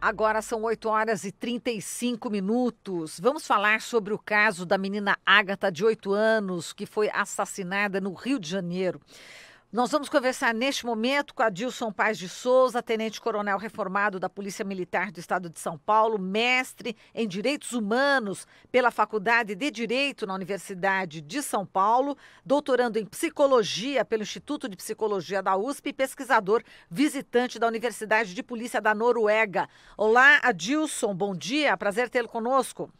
Agora são 8 horas e 35 minutos. Vamos falar sobre o caso da menina Ágata, de 8 anos, que foi assassinada no Rio de Janeiro. Nós vamos conversar neste momento com Adilson Paz de Souza, tenente-coronel reformado da Polícia Militar do Estado de São Paulo, mestre em Direitos Humanos pela Faculdade de Direito na Universidade de São Paulo, doutorando em Psicologia pelo Instituto de Psicologia da USP e pesquisador visitante da Universidade de Polícia da Noruega. Olá, Adilson, bom dia, prazer tê-lo conosco.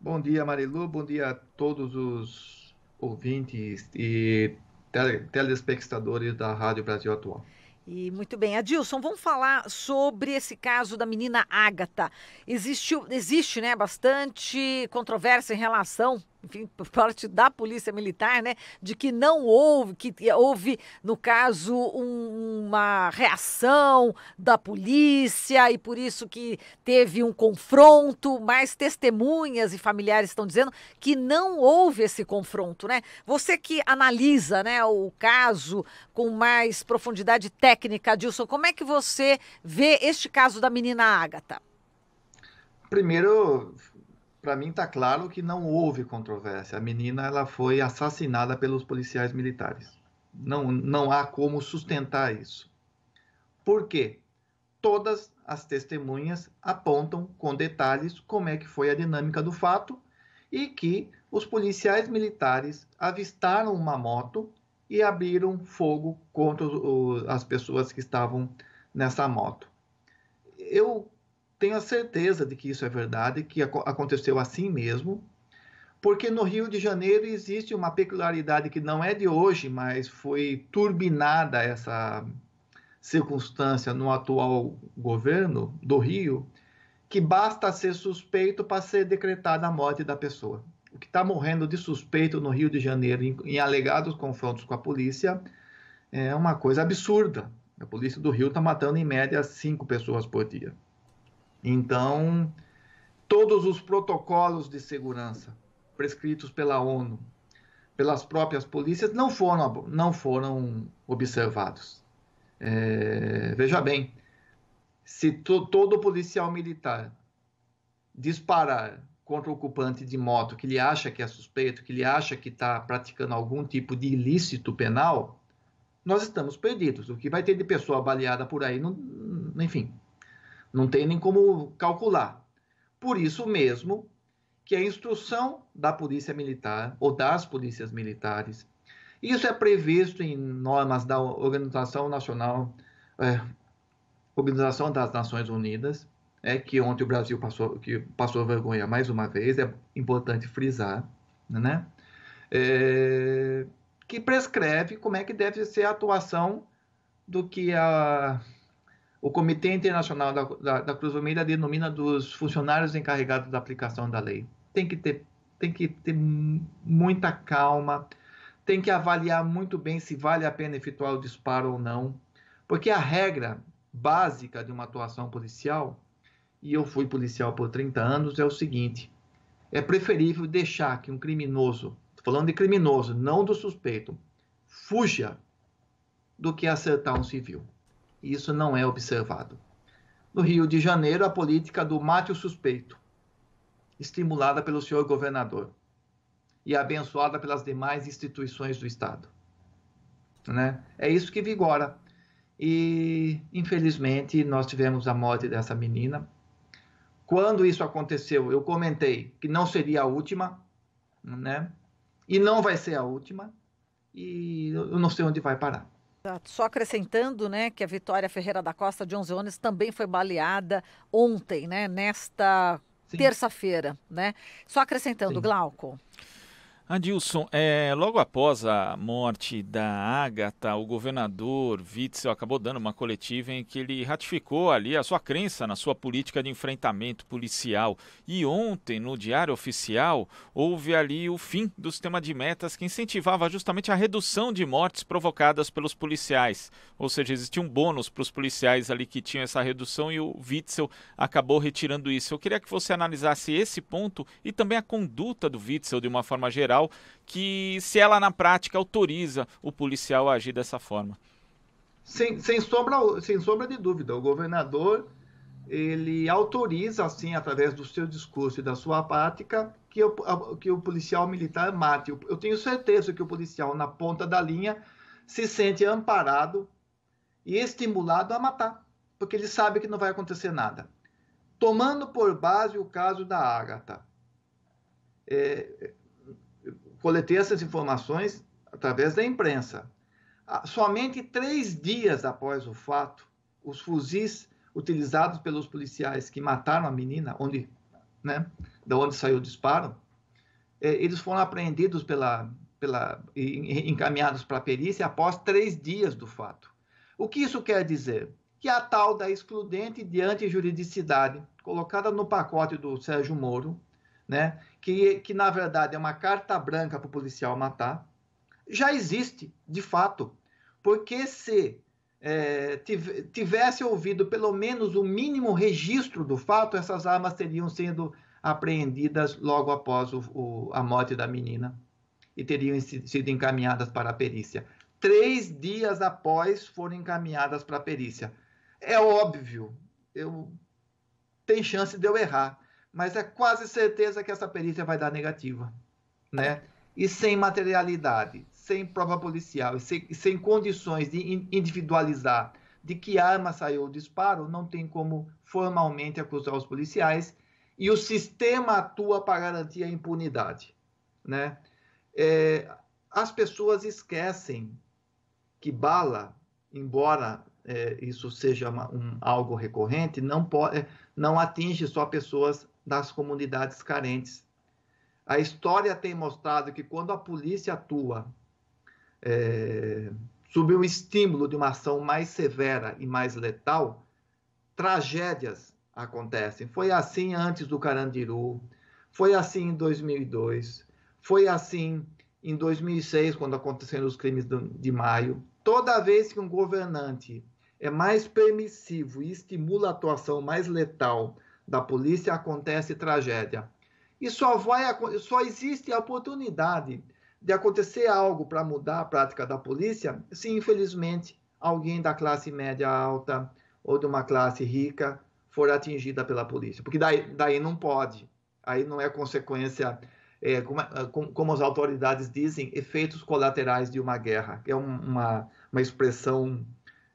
Bom dia, Marilu, bom dia a todos os ouvintes e tele, telespectadores da Rádio Brasil Atual. E muito bem, Adilson, vamos falar sobre esse caso da menina Ágata. Existe, existe né, bastante controvérsia em relação enfim, por parte da Polícia Militar, né, de que não houve, que houve, no caso, um, uma reação da polícia e por isso que teve um confronto, mas testemunhas e familiares estão dizendo que não houve esse confronto, né? Você que analisa, né, o caso com mais profundidade técnica, Dilson, como é que você vê este caso da menina Ágata? Primeiro, para mim está claro que não houve controvérsia. A menina ela foi assassinada pelos policiais militares. Não, não há como sustentar isso. Por quê? Todas as testemunhas apontam com detalhes como é que foi a dinâmica do fato e que os policiais militares avistaram uma moto e abriram fogo contra as pessoas que estavam nessa moto. Eu tenho a certeza de que isso é verdade, que aconteceu assim mesmo, porque no Rio de Janeiro existe uma peculiaridade que não é de hoje, mas foi turbinada essa circunstância no atual governo do Rio, que basta ser suspeito para ser decretada a morte da pessoa. O que está morrendo de suspeito no Rio de Janeiro em, em, alegados confrontos com a polícia é uma coisa absurda. A polícia do Rio está matando em média cinco pessoas por dia. Então, todos os protocolos de segurança prescritos pela ONU, pelas próprias polícias, não foram, não foram observados. É, veja bem, se to, todo policial militar disparar contra o ocupante de moto que ele acha que é suspeito, que ele acha que está praticando algum tipo de ilícito penal, nós estamos perdidos. O que vai ter de pessoa baleada por aí, não, enfim, não tem nem como calcular. Por isso mesmo que a instrução da polícia militar ou das polícias militares, isso é previsto em normas da Organização Nacional, é, Organização das Nações Unidas, é que ontem o Brasil passou, que passou vergonha mais uma vez, é importante frisar, né? É, que prescreve como é que deve ser a atuação do que a o Comitê Internacional da, da, da Cruz Vermelha denomina dos funcionários encarregados da aplicação da lei. Tem que ter, tem que ter muita calma, tem que avaliar muito bem se vale a pena efetuar o disparo ou não, porque a regra básica de uma atuação policial, e eu fui policial por 30 anos, é o seguinte: é preferível deixar que um criminoso, falando de criminoso, não do suspeito, fuja do que acertar um civil e isso não é observado. No Rio de Janeiro, a política do mate o suspeito, estimulada pelo senhor governador e abençoada pelas demais instituições do Estado. Né? É isso que vigora. E, infelizmente, nós tivemos a morte dessa menina. Quando isso aconteceu, eu comentei que não seria a última, né? E não vai ser a última. E eu não sei onde vai parar. Ah, só acrescentando, né, que a Vitória Ferreira da Costa de 11 anos também foi baleada ontem, né, nesta terça-feira, né? Só acrescentando, Sim. Glauco. Adilson, é, logo após a morte da Agatha, o governador Witzel acabou dando uma coletiva em que ele ratificou ali a sua crença na sua política de enfrentamento policial. E ontem, no Diário Oficial, houve ali o fim do sistema de metas que incentivava justamente a redução de mortes provocadas pelos policiais. Ou seja, existia um bônus para os policiais ali que tinham essa redução e o Witzel acabou retirando isso. Eu queria que você analisasse esse ponto e também a conduta do Witzel de uma forma geral policial que se ela na prática autoriza o policial a agir dessa forma. Sem, sem, sombra, sem sombra de dúvida, o governador ele autoriza, assim, através do seu discurso e da sua prática, que, eu, que o policial militar mate. Eu tenho certeza que o policial, na ponta da linha, se sente amparado e estimulado a matar, porque ele sabe que não vai acontecer nada. Tomando por base o caso da Ágata, é, coletei essas informações através da imprensa. Ah, somente três dias após o fato, os fuzis utilizados pelos policiais que mataram a menina, onde, né, da onde saiu o disparo, é, eles foram apreendidos pela, pela, encaminhados para a perícia após três dias do fato. O que isso quer dizer? Que a tal da excludente de antijuridicidade, colocada no pacote do Sérgio Moro, né? Que, que na verdade é uma carta branca para o policial matar, já existe, de fato. Porque se é, tivesse ouvido pelo menos o mínimo registro do fato, essas armas teriam sido apreendidas logo após o, o, a morte da menina e teriam sido encaminhadas para a perícia. Três dias após foram encaminhadas para a perícia. É óbvio, eu tem chance de eu errar, mas é quase certeza que essa perícia vai dar negativa, né? E sem materialidade, sem prova policial, sem, sem condições de individualizar de que arma saiu o disparo, não tem como formalmente acusar os policiais e o sistema atua para garantir a impunidade, né? É, as pessoas esquecem que bala, embora é, isso seja uma, um, algo recorrente, não, pode, é, não atinge só pessoas nas comunidades carentes. A história tem mostrado que quando a polícia atua é, sob o estímulo de uma ação mais severa e mais letal, tragédias acontecem. Foi assim antes do Carandiru, foi assim em 2002, foi assim em 2006, quando aconteceram os crimes de maio. Toda vez que um governante é mais permissivo e estimula a atuação mais letal da polícia, acontece tragédia. E só, vai, só existe a oportunidade de acontecer algo para mudar a prática da polícia se, infelizmente, alguém da classe média alta ou de uma classe rica for atingida pela polícia. Porque daí, daí não pode. Aí não é consequência, é, como, é, como, as autoridades dizem, efeitos colaterais de uma guerra. É uma, uma expressão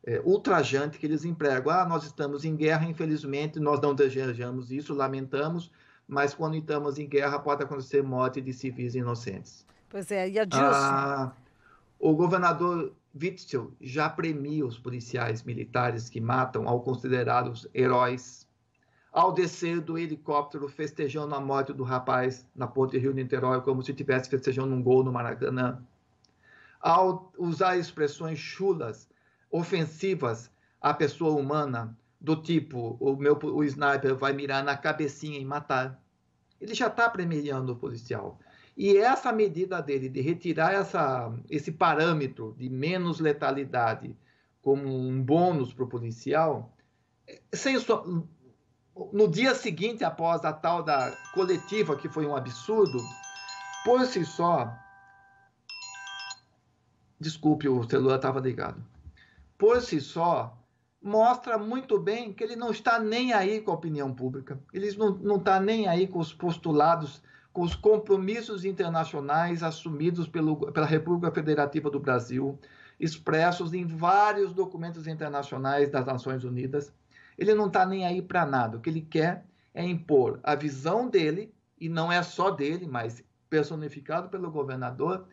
é, ultrajante que eles empregam. Ah, nós estamos em guerra, infelizmente, nós não desejamos isso, lamentamos, mas quando estamos em guerra pode acontecer morte de civis inocentes. Pois é, e a Dilson? Ah, o governador Witzel já premia os policiais militares que matam ao considerá-los heróis. Ao descer do helicóptero, festejando a morte do rapaz na ponte Rio-Niterói, como se estivesse festejando um gol no Maracanã. Ao usar expressões chulas ofensivas à pessoa humana, do tipo o meu o sniper vai mirar na cabecinha e matar. Ele já está premiando o policial. E essa medida dele de retirar essa, esse parâmetro de menos letalidade como um bônus para o policial, é, sem so... no dia seguinte após a tal da coletiva que foi um absurdo, por si só, desculpe, o celular estava ligado por si só, mostra muito bem que ele não está nem aí com a opinião pública, ele não está nem aí com os postulados, com os compromissos internacionais assumidos pelo, pela República Federativa do Brasil, expressos em vários documentos internacionais das Nações Unidas. Ele não está nem aí para nada. O que ele quer é impor a visão dele, e não é só dele, mas personificado pelo governador,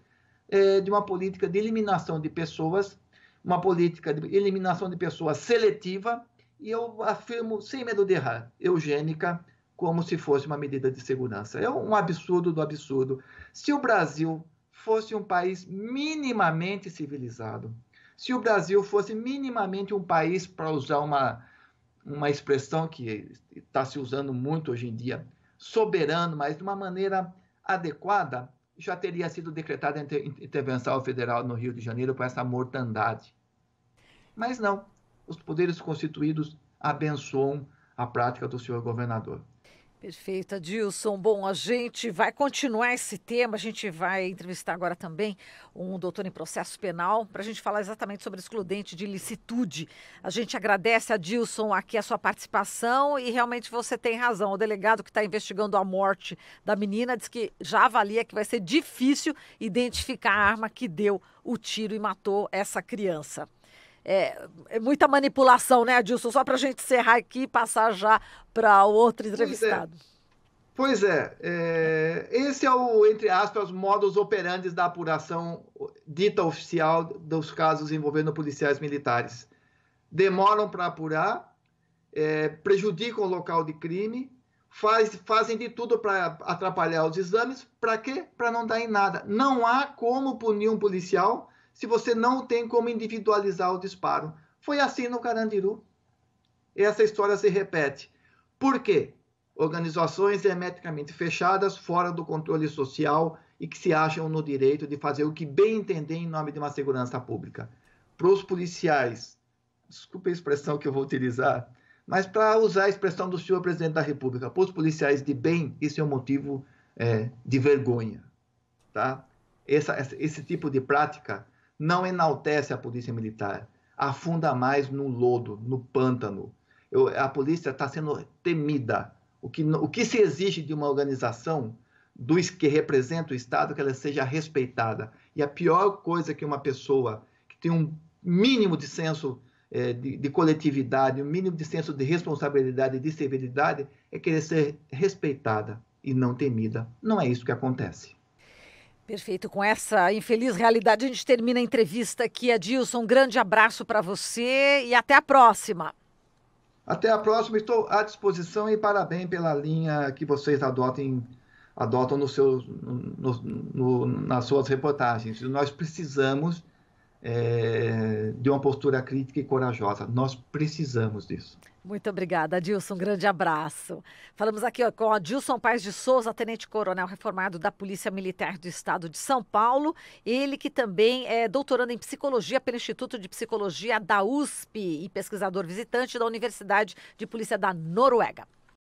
é, de uma política de eliminação de pessoas uma política de eliminação de pessoas seletiva e eu afirmo, sem medo de errar, eugênica, como se fosse uma medida de segurança. É um absurdo do absurdo. Se o Brasil fosse um país minimamente civilizado, se o Brasil fosse minimamente um país, para usar uma, uma expressão que está se usando muito hoje em dia, soberano, mas de uma maneira adequada, já teria sido decretada intervenção federal no Rio de Janeiro para essa mortandade. Mas não, os poderes constituídos abençoam a prática do senhor governador. Perfeito, Adilson. Bom, a gente vai continuar esse tema. A gente vai entrevistar agora também um doutor em processo penal para a gente falar exatamente sobre excludente de ilicitude. A gente agradece, a Adilson, aqui a sua participação e realmente você tem razão. O delegado que está investigando a morte da menina diz que já avalia que vai ser difícil identificar a arma que deu o tiro e matou essa criança. É, é muita manipulação, né, Adilson? Só para a gente encerrar aqui e passar já para outro é. entrevistado. Pois é. pois é, esse é o, entre aspas, modus operandi da apuração dita oficial dos casos envolvendo policiais militares. Demoram para apurar, é, prejudicam o local de crime, Faz, fazem de tudo para atrapalhar os exames. Para quê? Para não dar em nada. Não há como punir um policial se você não tem como individualizar o disparo. Foi assim no Carandiru. Essa história se repete. Por quê? Organizações hermeticamente fechadas, fora do controle social e que se acham no direito de fazer o que bem entender em nome de uma segurança pública. Para os policiais, desculpe a expressão que eu vou utilizar, mas para usar a expressão do senhor presidente da República, para os policiais de bem, isso é um motivo é, de vergonha. Tá? Essa, esse tipo de prática não enaltece a polícia militar, afunda mais no lodo, no pântano. Eu, a polícia está sendo temida. O que, o que se exige de uma organização do que representa o Estado que ela seja respeitada. E a pior coisa que uma pessoa que tem um mínimo de senso é, de, de, coletividade, um mínimo de senso de responsabilidade e de severidade é querer ser respeitada e não temida. Não é isso que acontece. Perfeito. Com essa infeliz realidade, a gente termina a entrevista aqui. Adilson, um grande abraço para você e até a próxima. Até a próxima. Estou à disposição e parabéns pela linha que vocês adotem, adotam no seu, no, no, nas suas reportagens. Nós precisamos é, de uma postura crítica e corajosa. Nós precisamos disso. Muito obrigada, Adilson. Um grande abraço. Falamos aqui ó, com Adilson Paz de Souza, tenente-coronel reformado da Polícia Militar do Estado de São Paulo. Ele que também é doutorando em psicologia pelo Instituto de Psicologia da USP e pesquisador visitante da Universidade de Polícia da Noruega.